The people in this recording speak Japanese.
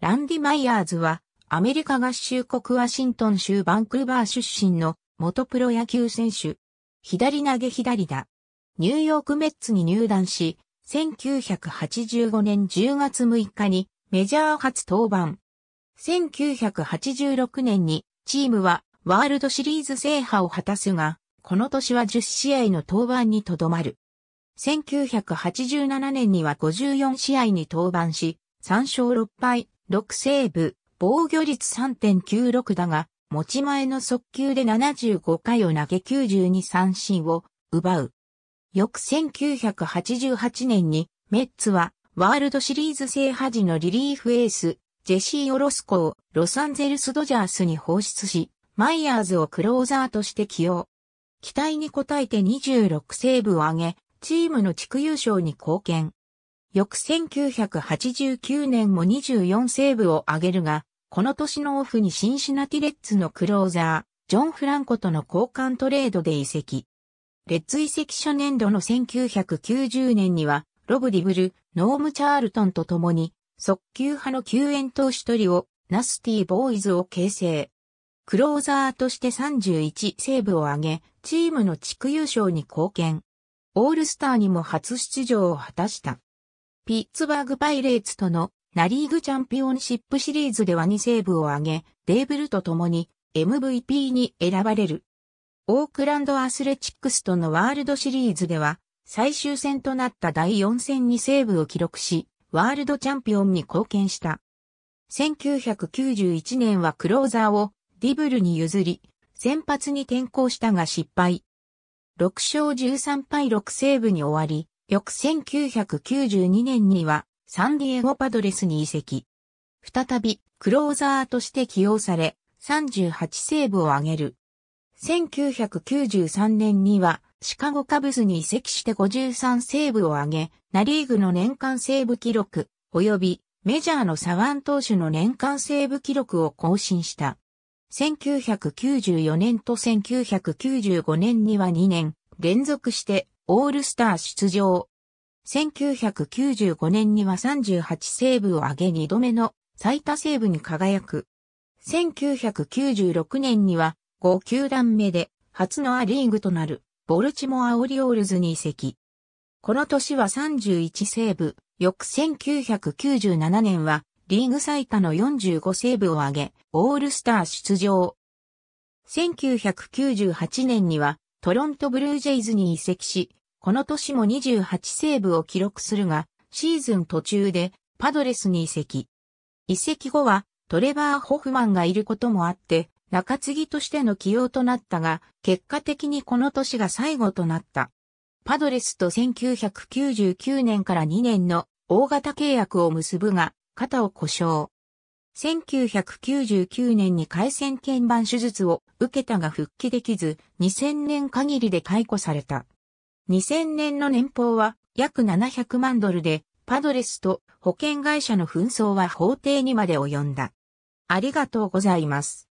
ランディ・マイヤーズは、アメリカ合衆国ワシントン州バンクーバー出身の元プロ野球選手。左投げ左打。ニューヨークメッツに入団し、1985年10月6日にメジャー初登板。1986年にチームはワールドシリーズ制覇を果たすが、この年は10試合の登板にとどまる。1987年には54試合に登板し、3勝6敗、6セーブ、防御率3.96だが、持ち前の速球で75回を投げ92三振を奪う。翌1988年にメッツはワールドシリーズ制覇時のリリーフエース、ジェシー・オロスコをロサンゼルス・ドジャースに放出し、マイヤーズをクローザーとして起用。期待に応えて26セーブを上げ、チームの地区優勝に貢献。翌1989年も24セーブを挙げるが、この年のオフにシンシナティレッツのクローザー、ジョン・フランコとの交換トレードで移籍。レッツ移籍初年度の1990年には、ロブ・ディブル、ノーム・チャールトンと共に、速球派の救援投手トリオ、ナスティ・ボーイズを形成。クローザーとして31セーブを挙げ、チームの地区優勝に貢献。オールスターにも初出場を果たした。ピッツバーグパイレーツとのナリーグチャンピオンシップシリーズでは2セーブを挙げ、デーブルと共に MVP に選ばれる。オークランドアスレチックスとのワールドシリーズでは、最終戦となった第4戦にセーブを記録し、ワールドチャンピオンに貢献した。1991年はクローザーをディブルに譲り、先発に転向したが失敗。6勝13敗6セーブに終わり、翌1992年にはサンディエゴパドレスに移籍。再びクローザーとして起用され、38セーブを挙げる。1993年にはシカゴカブスに移籍して53セーブを挙げ、ナリーグの年間セーブ記録、及びメジャーのサワン投手の年間セーブ記録を更新した。1994年と1995年には2年連続してオールスター出場。1995年には38セーブを挙げ2度目の最多セーブに輝く。1996年には5球団目で初のアリーグとなるボルチモアオリオールズに移籍。この年は31セーブ、翌1997年はリーグ最多の45セーブを挙げ、オールスター出場。1998年にはトロントブルージェイズに移籍し、この年も28セーブを記録するが、シーズン途中でパドレスに移籍。移籍後はトレバー・ホフマンがいることもあって、中継ぎとしての起用となったが、結果的にこの年が最後となった。パドレスと1999年から2年の大型契約を結ぶが、肩を故障。1999年に回線鍵板手術を受けたが復帰できず、2000年限りで解雇された。2000年の年俸は約700万ドルで、パドレスと保険会社の紛争は法廷にまで及んだ。ありがとうございます。